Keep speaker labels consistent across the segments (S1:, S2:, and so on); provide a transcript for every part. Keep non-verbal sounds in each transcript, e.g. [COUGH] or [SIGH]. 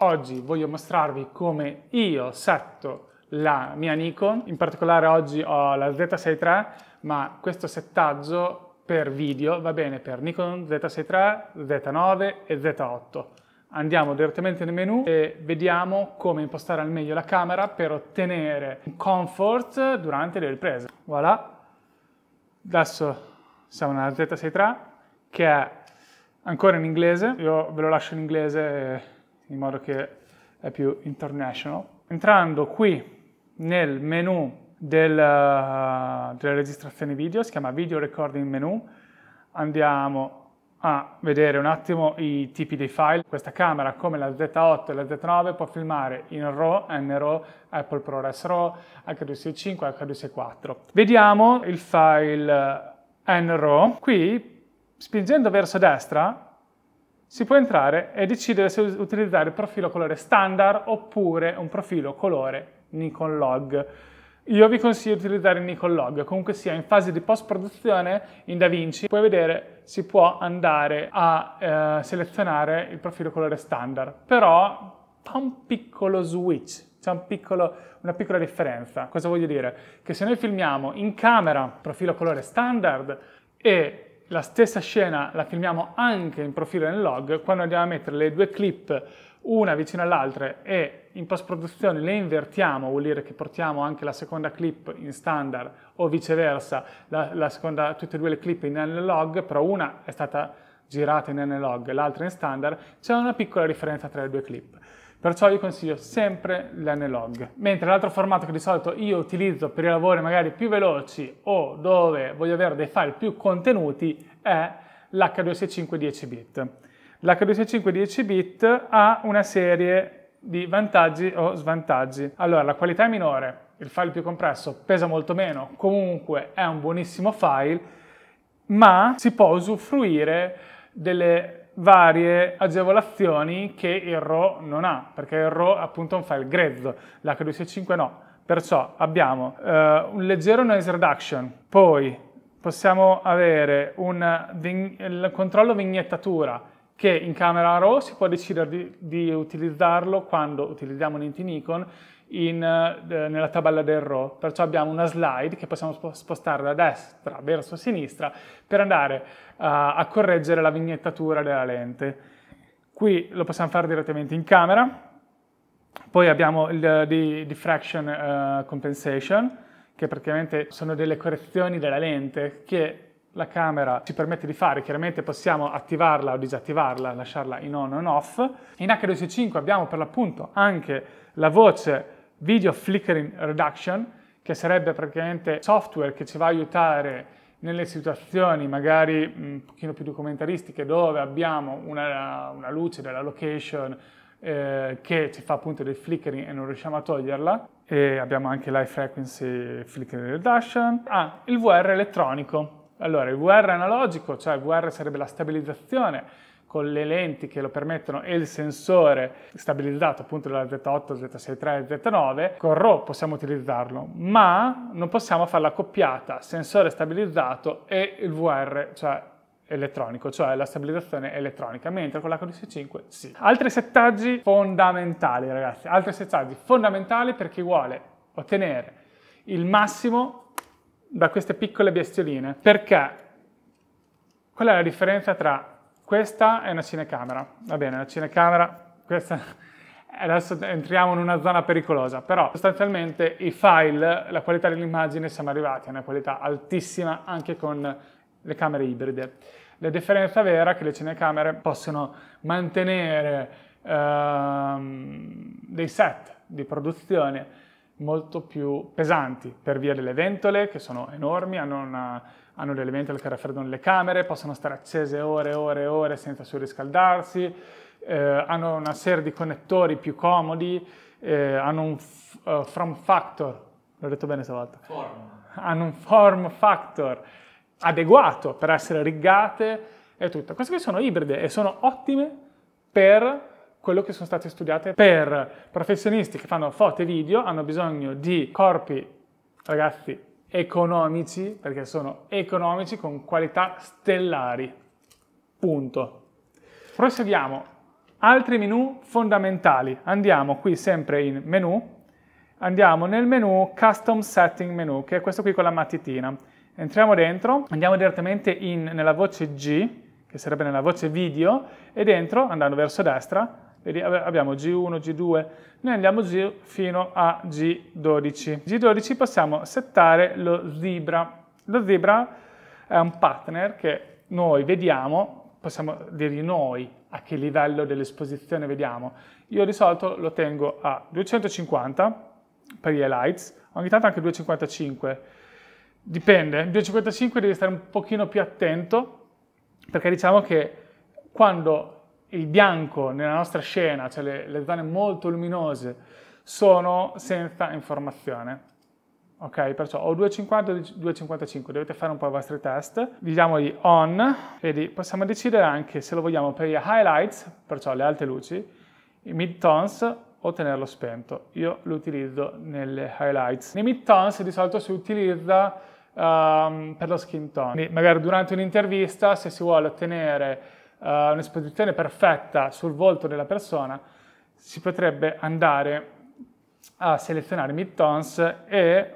S1: Oggi voglio mostrarvi come io setto la mia Nikon, in particolare oggi ho la z 63 ma questo settaggio per video va bene per Nikon z 63 Z9 e Z8. Andiamo direttamente nel menu e vediamo come impostare al meglio la camera per ottenere un comfort durante le riprese. Voilà, adesso siamo nella z 63 che è ancora in inglese, io ve lo lascio in inglese in modo che è più international. Entrando qui nel menu del, uh, della registrazione video, si chiama Video Recording Menu, andiamo a vedere un attimo i tipi dei file. Questa camera, come la Z8 e la Z9, può filmare in RAW, NRAW, Apple ProRes RAW, H265, H264. Vediamo il file eh, NRAW. Qui, spingendo verso destra, si può entrare e decidere se utilizzare il profilo colore standard oppure un profilo colore Nikon Log. Io vi consiglio di utilizzare Nikon Log, comunque sia in fase di post-produzione in DaVinci, puoi vedere si può andare a eh, selezionare il profilo colore standard, però fa un piccolo switch, c'è un una piccola differenza. Cosa voglio dire? Che se noi filmiamo in camera profilo colore standard e la stessa scena la filmiamo anche in profilo e log, quando andiamo a mettere le due clip una vicino all'altra e in post-produzione le invertiamo, vuol dire che portiamo anche la seconda clip in standard o viceversa, la, la seconda, tutte e due le clip in analog, però una è stata girata in analog, l'altra in standard, c'è una piccola differenza tra le due clip. Perciò io consiglio sempre l'nlog. Mentre l'altro formato che di solito io utilizzo per i lavori magari più veloci o dove voglio avere dei file più contenuti è l'H265 10 bit. L'H265 10 bit ha una serie di vantaggi o svantaggi. Allora, la qualità è minore, il file più compresso pesa molto meno, comunque è un buonissimo file, ma si può usufruire delle varie agevolazioni che il RAW non ha, perché il RAW appunto è un file grezzo, l'H265 no. Perciò abbiamo eh, un leggero noise reduction, poi possiamo avere un il controllo vignettatura che in camera RAW si può decidere di, di utilizzarlo quando utilizziamo un Nikon in, eh, nella tabella del row, perciò abbiamo una slide che possiamo spostare da destra verso sinistra per andare eh, a correggere la vignettatura della lente. Qui lo possiamo fare direttamente in camera, poi abbiamo il diffraction eh, compensation, che praticamente sono delle correzioni della lente che la camera ci permette di fare, chiaramente possiamo attivarla o disattivarla, lasciarla in on o off. In H265 abbiamo per l'appunto anche la voce video flickering reduction, che sarebbe praticamente software che ci va a aiutare nelle situazioni magari un pochino più documentaristiche dove abbiamo una, una luce della location eh, che ci fa appunto del flickering e non riusciamo a toglierla e abbiamo anche l'high frequency flickering reduction. Ah, il VR elettronico. Allora, il VR analogico, cioè il VR sarebbe la stabilizzazione con le lenti che lo permettono e il sensore stabilizzato appunto dalla Z8, Z63 e Z9, con RAW possiamo utilizzarlo, ma non possiamo fare la coppiata sensore stabilizzato e il VR, cioè elettronico, cioè la stabilizzazione elettronica, mentre con la Codice 5 sì. Altri settaggi fondamentali, ragazzi, altri settaggi fondamentali per chi vuole ottenere il massimo da queste piccole bestioline, perché qual è la differenza tra questa è una cinecamera, va bene, una cinecamera, questa... [LAUGHS] Adesso entriamo in una zona pericolosa, però sostanzialmente i file, la qualità dell'immagine siamo arrivati a una qualità altissima anche con le camere ibride. La differenza vera è che le cinecamere possono mantenere ehm, dei set di produzione molto più pesanti per via delle ventole che sono enormi, hanno, una, hanno delle ventole che raffreddano le camere, possono stare accese ore e ore e ore senza surriscaldarsi, eh, hanno una serie di connettori più comodi, eh, hanno un f- uh, eh, from factor, l'ho detto bene stavolta, form. hanno un form factor adeguato per essere riggate e tutto. Queste qui sono ibride e sono ottime per quello che sono state studiate per professionisti che fanno foto e video, hanno bisogno di corpi, ragazzi, economici, perché sono economici con qualità stellari. Punto. Proseguiamo. Altri menu fondamentali. Andiamo qui sempre in menu. Andiamo nel menu Custom Setting Menu, che è questo qui con la matitina. Entriamo dentro, andiamo direttamente in, nella voce G, che sarebbe nella voce video, e dentro, andando verso destra, abbiamo G1, G2, noi andiamo giù fino a G12. G12 possiamo settare lo zebra. Lo zebra è un partner che noi vediamo, possiamo dirgli noi a che livello dell'esposizione vediamo. Io di solito lo tengo a 250 per gli highlights, ogni tanto anche 255. Dipende, 255 devi stare un pochino più attento perché diciamo che quando il bianco nella nostra scena, cioè le, le zone molto luminose, sono senza informazione. Ok, perciò o 2,50 o 2,55, dovete fare un po' i vostri test. Diciamo di on, vedi, possiamo decidere anche se lo vogliamo per i highlights, perciò le alte luci, i mid tones o tenerlo spento. Io lo utilizzo nelle highlights. Nei mid tones di solito si utilizza um, per lo skin tone. Quindi magari durante un'intervista, se si vuole ottenere uh, un'esposizione perfetta sul volto della persona, si potrebbe andare a selezionare mid-tones e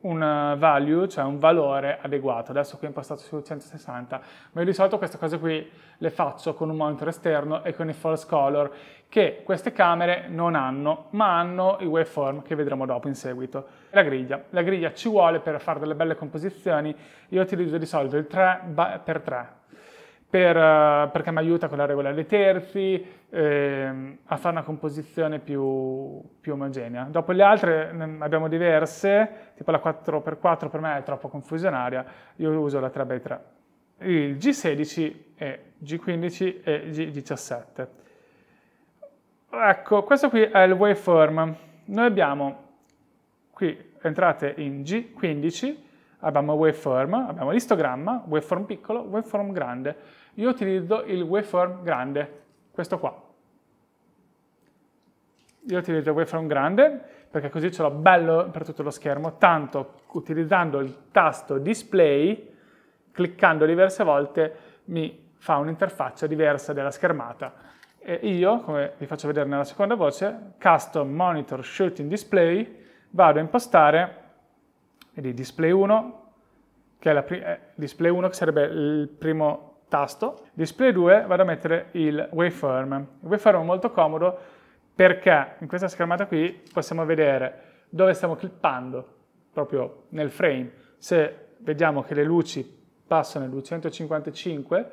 S1: un value, cioè un valore adeguato. Adesso qui ho impostato su 160, ma io di solito queste cose qui le faccio con un monitor esterno e con i false color che queste camere non hanno, ma hanno i waveform che vedremo dopo in seguito. La griglia. La griglia ci vuole per fare delle belle composizioni. Io utilizzo di solito il 3x3, per, eh, perché mi aiuta con la regola dei terzi, ehm, a fare una composizione più, più, omogenea. Dopo le altre ne mm, abbiamo diverse, tipo la 4x4 per me è troppo confusionaria, io uso la 3x3. Il G16 e G15 e G17. Ecco, questo qui è il waveform. Noi abbiamo qui entrate in G15, abbiamo waveform, abbiamo l'istogramma, waveform piccolo, waveform grande io utilizzo il waveform grande, questo qua. Io utilizzo il waveform grande perché così ce l'ho bello per tutto lo schermo, tanto utilizzando il tasto display, cliccando diverse volte, mi fa un'interfaccia diversa della schermata. E io, come vi faccio vedere nella seconda voce, custom monitor shooting display, vado a impostare, vedi, display 1, che è la eh, display 1 che sarebbe il primo tasto. Display 2 vado a mettere il waveform. Il waveform è molto comodo perché in questa schermata qui possiamo vedere dove stiamo clippando, proprio nel frame. Se vediamo che le luci passano nel 255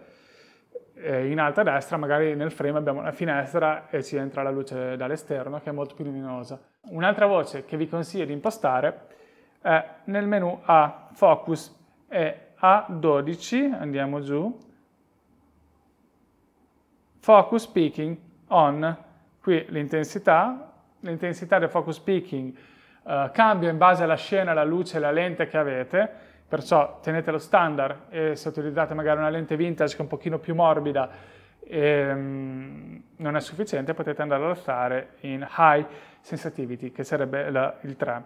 S1: eh, in alto a destra, magari nel frame abbiamo una finestra e ci entra la luce dall'esterno che è molto più luminosa. Un'altra voce che vi consiglio di impostare è nel menu a Focus e A12, andiamo giù, Focus peaking On, qui l'intensità, l'intensità del focus peaking eh, cambia in base alla scena, alla luce, alla lente che avete, perciò tenete lo standard e se utilizzate magari una lente vintage che è un pochino più morbida ehm, non è sufficiente, potete andare ad alzare in high sensitivity, che sarebbe la, il 3.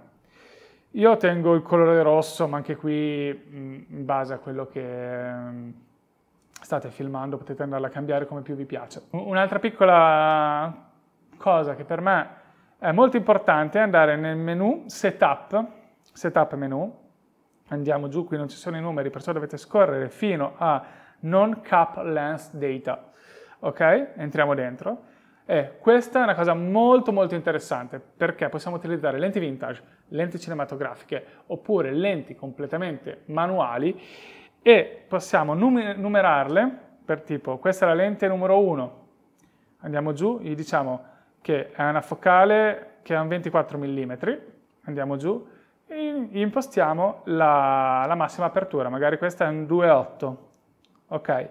S1: Io tengo il colore rosso, ma anche qui mh, mm, in base a quello che... Mh, ehm, state filmando potete andarla a cambiare come più vi piace. Un'altra piccola cosa che per me è molto importante è andare nel menu setup, setup menu, andiamo giù, qui non ci sono i numeri, perciò dovete scorrere fino a non cap lens data, ok? Entriamo dentro. E questa è una cosa molto molto interessante perché possiamo utilizzare lenti vintage, lenti cinematografiche oppure lenti completamente manuali e possiamo numerarle per tipo, questa è la lente numero 1, andiamo giù, gli diciamo che è una focale che è un 24 mm, andiamo giù, e impostiamo la, la massima apertura, magari questa è un 2.8, ok,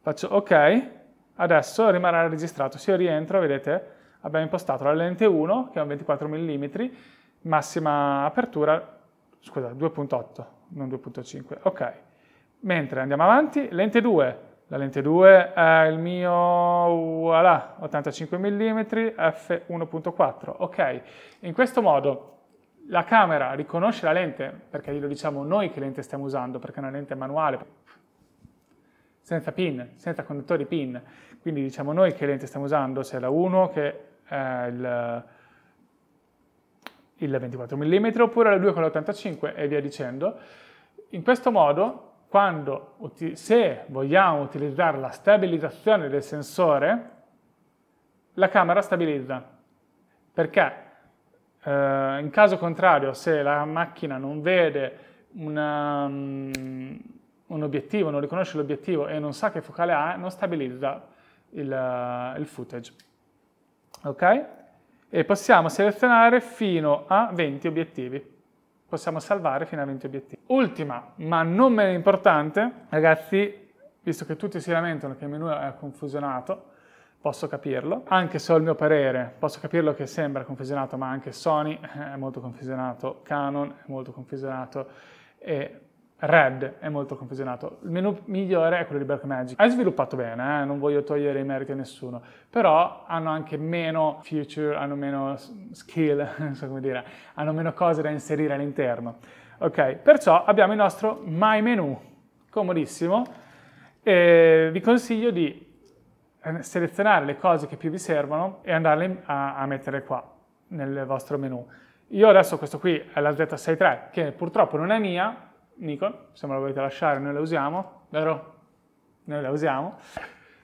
S1: faccio ok, adesso rimarrà registrato, se io rientro vedete abbiamo impostato la lente 1 che è un 24 mm, massima apertura, scusa 2.8, non 2.5, ok. Mentre andiamo avanti, lente 2. La lente 2 è il mio voilà, 85 mm f1.4. Ok, in questo modo la camera riconosce la lente, perché glielo diciamo noi che lente stiamo usando, perché è una lente manuale, senza pin, senza conduttori pin. Quindi diciamo noi che lente stiamo usando, se è la 1 che è il, il 24 mm, oppure la 2 con l'85 e via dicendo. In questo modo quando, se vogliamo utilizzare la stabilizzazione del sensore, la camera stabilizza. Perché eh, in caso contrario, se la macchina non vede una, um, un obiettivo, non riconosce l'obiettivo e non sa che focale ha, non stabilizza il, uh, il footage. Ok? E possiamo selezionare fino a 20 obiettivi possiamo salvare fino a 20 obiettivi. Ultima, ma non meno importante, ragazzi, visto che tutti si lamentano che il menu è confusionato, posso capirlo, anche se ho il mio parere, posso capirlo che sembra confusionato, ma anche Sony [LAUGHS] è molto confusionato, Canon è molto confusionato e Red è molto confusionato. Il menu migliore è quello di Blackmagic. È sviluppato bene, eh? non voglio togliere i meriti a nessuno, però hanno anche meno feature, hanno meno skill, [LAUGHS] non so come dire, hanno meno cose da inserire all'interno. Ok, perciò abbiamo il nostro My Menu, comodissimo. E vi consiglio di eh, selezionare le cose che più vi servono e andarle a, a mettere qua nel vostro menu. Io adesso questo qui è la Z63 che purtroppo non è mia, Nikon, se me la volete lasciare noi la usiamo, vero? Noi la usiamo.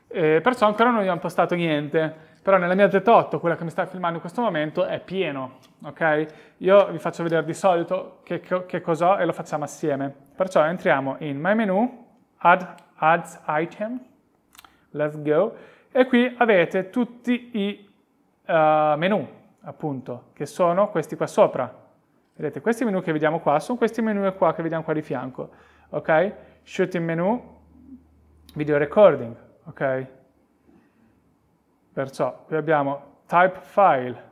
S1: Eh, perciò ancora non abbiamo postato niente, però nella mia Z8, quella che mi sta filmando in questo momento, è pieno, ok? Io vi faccio vedere di solito che, che cos'ho e lo facciamo assieme. Perciò entriamo in My Menu, Add Ads Item, Let's Go, e qui avete tutti i uh, menu, appunto, che sono questi qua sopra, Vedete, questi menu che vediamo qua sono questi menu qua che vediamo qua di fianco, ok? Shooting menu, video recording, ok? Perciò qui abbiamo type file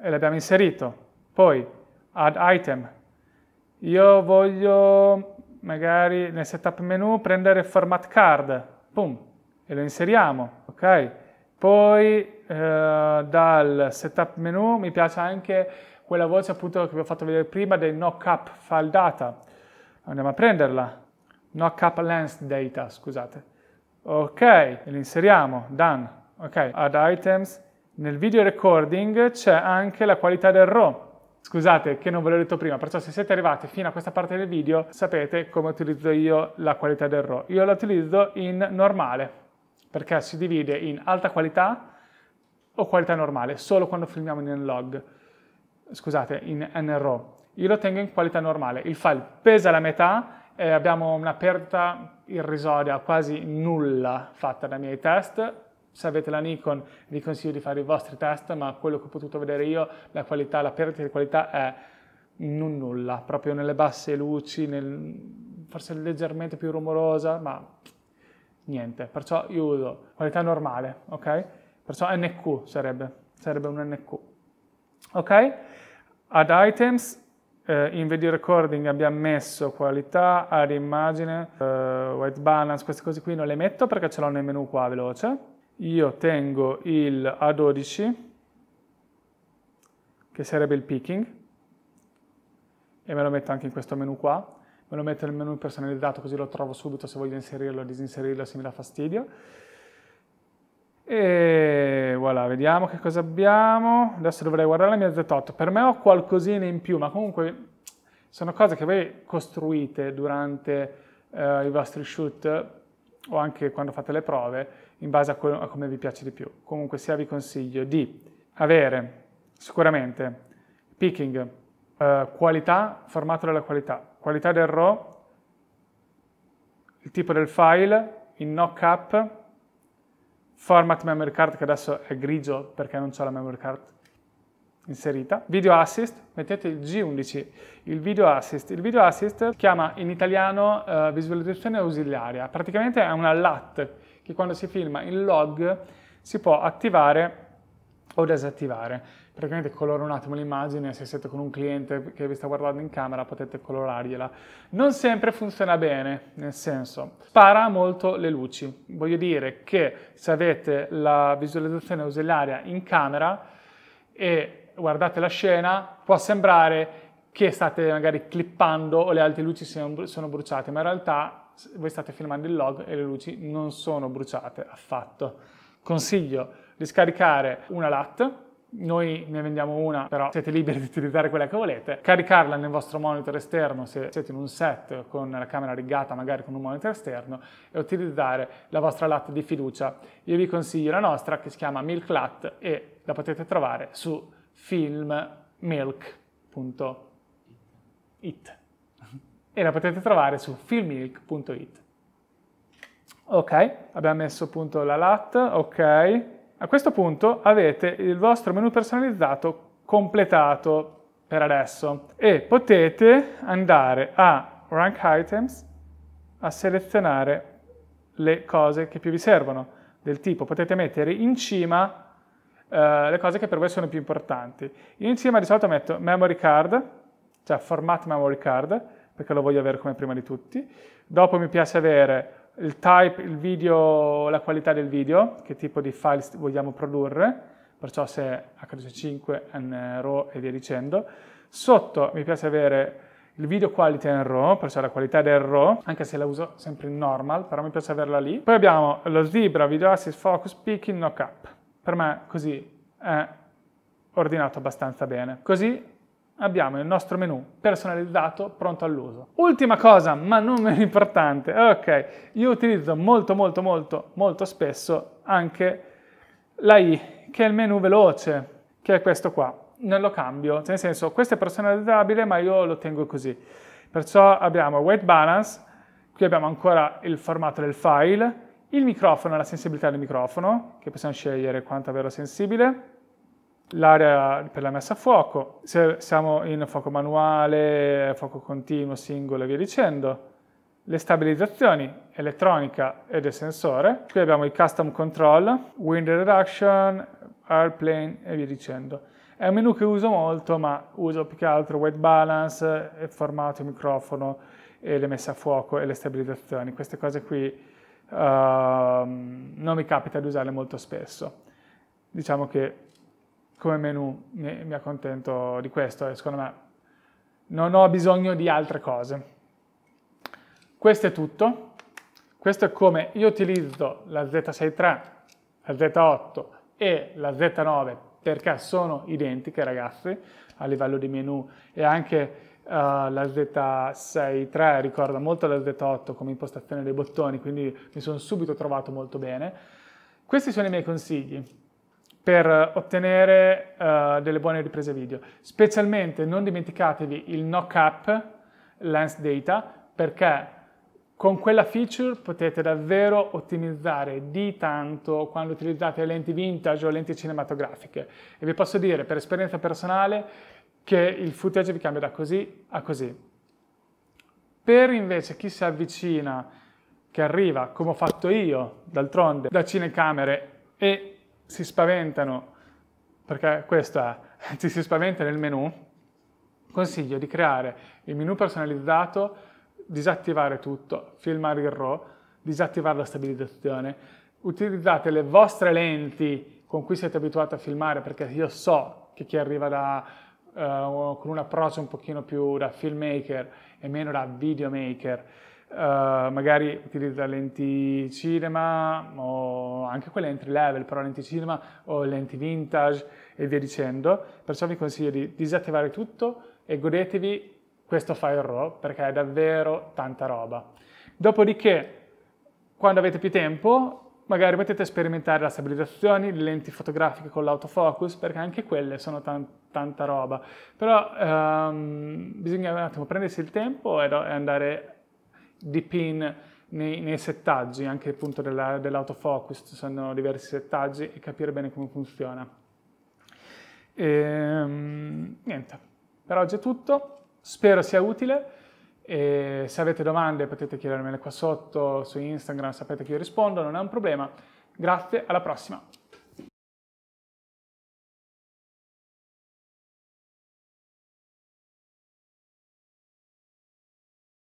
S1: e l'abbiamo inserito, poi add item. Io voglio magari nel setup menu prendere format card, boom, e lo inseriamo, ok? Poi eh, dal setup menu mi piace anche quella voce appunto che vi ho fatto vedere prima dei no cap file data. Andiamo a prenderla. No cap lens data, scusate. Ok, l'inseriamo, done. Ok, add items. Nel video recording c'è anche la qualità del RAW. Scusate che non ve l'ho detto prima, perciò se siete arrivati fino a questa parte del video sapete come utilizzo io la qualità del RAW. Io la utilizzo in normale perché si divide in alta qualità, o qualità normale, solo quando filmiamo in nlog, scusate, in nraw. Io lo tengo in qualità normale, il file pesa la metà e abbiamo una perdita irrisoria, quasi nulla fatta dai miei test. Se avete la Nikon vi consiglio di fare i vostri test, ma quello che ho potuto vedere io, la qualità, la perdita di qualità è non nulla, proprio nelle basse luci, nel, forse leggermente più rumorosa, ma niente. Perciò io uso qualità normale, ok? Perciò NQ sarebbe, sarebbe un NQ. Ok? Ad items eh, in video recording abbiamo messo qualità, aria immagine, eh, white balance, queste cose qui non le metto perché ce l'ho nel menu qua veloce. Io tengo il A12, che sarebbe il picking, e me lo metto anche in questo menu qua. Me lo metto nel menu personalizzato così lo trovo subito se voglio inserirlo o disinserirlo se mi dà fastidio. E voilà, vediamo che cosa abbiamo. Adesso dovrei guardare la mia Z8. Per me ho qualcosina in più, ma comunque sono cose che voi costruite durante eh, i vostri shoot o anche quando fate le prove in base a, a come vi piace di più. Comunque sia vi consiglio di avere sicuramente picking, eh, qualità, formato della qualità, qualità del RAW, il tipo del file, il knock up, format memory card che adesso è grigio perché non c'è la memory card inserita, video assist, mettete il G11, il video assist, il video assist chiama in italiano eh, visualizzazione ausiliaria, praticamente è una LAT che quando si filma in log si può attivare o disattivare praticamente coloro un attimo l'immagine, se siete con un cliente che vi sta guardando in camera potete colorargliela. Non sempre funziona bene, nel senso, spara molto le luci. Voglio dire che se avete la visualizzazione ausiliaria in camera e guardate la scena, può sembrare che state magari clippando o le altre luci sono bruciate, ma in realtà voi state filmando il log e le luci non sono bruciate affatto. Consiglio di scaricare una LAT noi ne vendiamo una, però siete liberi di utilizzare quella che volete, caricarla nel vostro monitor esterno se siete in un set con la camera rigata, magari con un monitor esterno, e utilizzare la vostra LAT di fiducia. Io vi consiglio la nostra che si chiama Milk LAT e la potete trovare su filmmilk.it e la potete trovare su filmmilk.it. Ok, abbiamo messo appunto la LAT, ok, a questo punto avete il vostro menu personalizzato completato per adesso e potete andare a Rank Items a selezionare le cose che più vi servono del tipo potete mettere in cima eh, le cose che per voi sono più importanti. Io in cima di solito metto memory card, cioè format memory card, perché lo voglio avere come prima di tutti. Dopo mi piace avere il type, il video, la qualità del video, che tipo di file vogliamo produrre, perciò se H265 N RAW e via dicendo. Sotto mi piace avere il video quality in RAW, perciò la qualità del RAW, anche se la uso sempre in normal, però mi piace averla lì. Poi abbiamo lo Zebra Video Assist Focus Peaking Knock Up. Per me così è ordinato abbastanza bene. Così abbiamo il nostro menu personalizzato pronto all'uso. Ultima cosa, ma non meno importante, ok, io utilizzo molto molto molto molto spesso anche la I, che è il menu veloce, che è questo qua. Non lo cambio, cioè, nel senso questo è personalizzabile ma io lo tengo così. Perciò abbiamo weight balance, qui abbiamo ancora il formato del file, il microfono, la sensibilità del microfono, che possiamo scegliere quanto è vero sensibile, l'area per la messa a fuoco, se siamo in fuoco manuale, fuoco continuo, singolo e via dicendo, le stabilizzazioni elettronica e del sensore, qui abbiamo il custom control, wind reduction, airplane e via dicendo. È un menu che uso molto, ma uso più che altro weight balance, formato microfono e le messe a fuoco e le stabilizzazioni. Queste cose qui uh, non mi capita di usarle molto spesso. Diciamo che come menu mi, mi accontento di questo e secondo me non ho bisogno di altre cose. Questo è tutto. Questo è come io utilizzo la Z63, la Z8 e la Z9 perché sono identiche ragazzi a livello di menu e anche uh, la Z63 ricorda molto la Z8 come impostazione dei bottoni quindi mi sono subito trovato molto bene. Questi sono i miei consigli per eh, ottenere uh, delle buone riprese video. Specialmente non dimenticatevi il knock-up lens data perché con quella feature potete davvero ottimizzare di tanto quando utilizzate lenti vintage o lenti cinematografiche e vi posso dire per esperienza personale che il footage vi cambia da così a così. Per invece chi si avvicina, che arriva come ho fatto io, d'altronde, da cinecamere e si spaventano, perché questo è, ci [LAUGHS] si spaventa nel menu, consiglio di creare il menu personalizzato, disattivare tutto, filmare il RAW, disattivare la stabilizzazione, utilizzate le vostre lenti con cui siete abituati a filmare, perché io so che chi arriva da, uh, con un approccio un pochino più da filmmaker e meno da videomaker, eh, magari utilizza lenti cinema o anche quelle entry level, però lenti cinema o lenti vintage e via dicendo. Perciò vi consiglio di disattivare tutto e godetevi questo file RAW perché è davvero tanta roba. Dopodiché, quando avete più tempo, magari potete sperimentare la stabilizzazione, le lenti fotografiche con l'autofocus perché anche quelle sono tante tanta roba. Però um, bisogna un attimo prendersi il tempo e andare di pin nei, nei settaggi, anche appunto della, dell'autofocus, ci sono diversi settaggi e capire bene come funziona. E, ehm, niente, per oggi è tutto, spero sia utile. E se avete domande potete chiedermele qua sotto su Instagram, sapete che io rispondo, non è un problema. Grazie, alla prossima!